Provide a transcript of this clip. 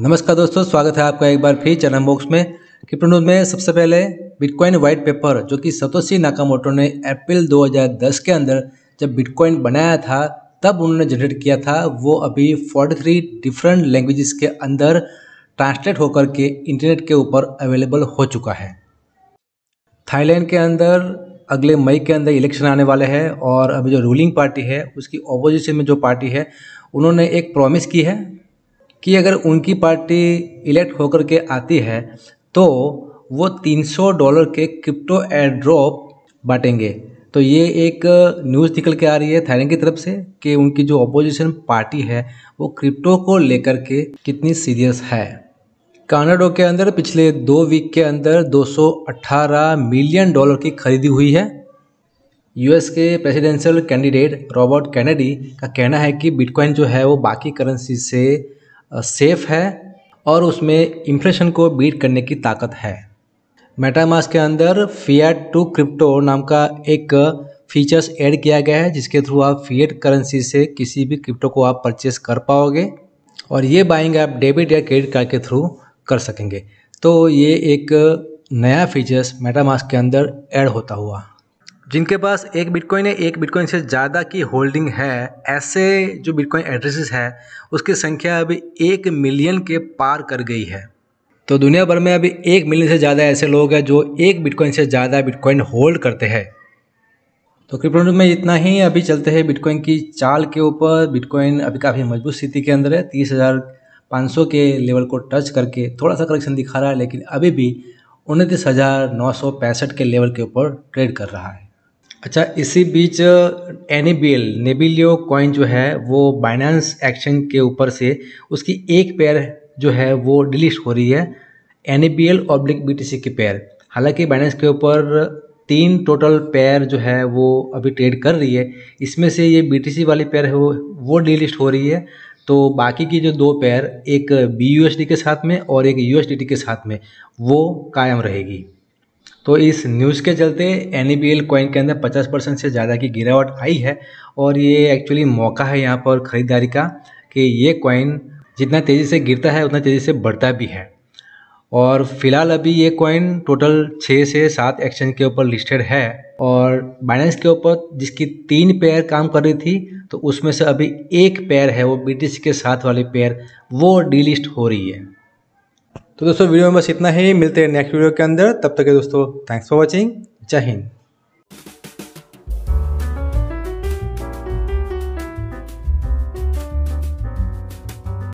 नमस्कार दोस्तों स्वागत है आपका एक बार फिर चैनल बॉक्स में क्रिप्टोन्यूज में सबसे पहले बिटकॉइन वाइट पेपर जो कि सतोशी नाकामोटो ने अप्रैल 2010 के अंदर जब बिटकॉइन बनाया था तब उन्होंने जनरेट किया था वो अभी 43 डिफरेंट लैंग्वेजेस के अंदर ट्रांसलेट होकर के इंटरनेट के ऊपर अवेलेबल हो चुका है थाईलैंड के अंदर अगले मई के अंदर इलेक्शन आने वाले हैं और अभी जो रूलिंग पार्टी है उसकी ऑपोजिशन में जो पार्टी है उन्होंने एक प्रॉमिस की है कि अगर उनकी पार्टी इलेक्ट होकर के आती है तो वो तीन सौ डॉलर के क्रिप्टो एड्रॉप बांटेंगे तो ये एक न्यूज़ निकल के आ रही है थाईलैंड की तरफ से कि उनकी जो अपोजिशन पार्टी है वो क्रिप्टो को लेकर के कितनी सीरियस है कानाडो के अंदर पिछले दो वीक के अंदर 218 मिलियन डॉलर की खरीदी हुई है यूएस के प्रेसिडेंशियल कैंडिडेट रॉबर्ट कैनेडी का कहना है कि बिटकॉइन जो है वो बाकी करेंसी से सेफ है और उसमें इन्फ्लेशन को बीट करने की ताकत है मेटामास के अंदर फिएट टू क्रिप्टो नाम का एक फीचर्स ऐड किया गया है जिसके थ्रू आप फिएट करेंसी से किसी भी क्रिप्टो को आप परचेस कर पाओगे और ये बाइंग आप डेबिट या क्रेडिट कार्ड के थ्रू कर सकेंगे तो ये एक नया फीचर्स मेटामास के अंदर ऐड होता हुआ जिनके पास एक बिटकॉइन है एक बिटकॉइन से ज़्यादा की होल्डिंग है ऐसे जो बिटकॉइन एड्रेसेस है उसकी संख्या अभी एक मिलियन के पार कर गई है तो दुनिया भर में अभी एक मिलियन से ज़्यादा ऐसे लोग हैं जो एक बिटकॉइन से ज़्यादा बिटकॉइन होल्ड करते हैं तो क्रिप्टो में इतना ही अभी चलते हैं बिटकॉइन की चाल के ऊपर बिटकॉइन अभी काफ़ी मजबूत स्थिति के अंदर है तीस हज़ार पाँच सौ के लेवल को टच करके थोड़ा सा करेक्शन दिखा रहा है लेकिन अभी भी उनतीस हज़ार नौ सौ पैंसठ के लेवल के ऊपर ट्रेड कर रहा है अच्छा इसी बीच एन बी एल नेबिलियो कॉइन जो है वो बाइनेंस एक्शन के ऊपर से उसकी एक पेयर जो है वो डिलीट हो रही है N B L oblique B T C की पेयर हालांकि बाइनेंस के ऊपर तीन टोटल पेयर जो है वो अभी ट्रेड कर रही है इसमें से ये बी टी सी वाली पेयर है वो वो डिलीट हो रही है तो बाकी की जो दो पेयर एक बी यू एस डी के साथ में और एक यू एस डी टी के साथ में वो कायम रहेगी तो इस न्यूज़ के चलते एन ई कॉइन के अंदर 50 परसेंट से ज़्यादा की गिरावट आई है और ये एक्चुअली मौका है यहाँ पर ख़रीदारी का कि ये कॉइन जितना तेज़ी से गिरता है उतना तेज़ी से बढ़ता भी है और फिलहाल अभी ये कॉइन टोटल छः से सात एक्सचेंज के ऊपर लिस्टेड है और बाइनेंस के ऊपर जिसकी तीन पेयर काम कर रही थी तो उसमें से अभी एक पेयर है वो बी के साथ वाली पेयर वो डीलिस्ट हो रही है तो दोस्तों वीडियो में बस इतना ही मिलते हैं नेक्स्ट वीडियो के अंदर तब तक के दोस्तों थैंक्स फॉर वॉचिंग जय हिंद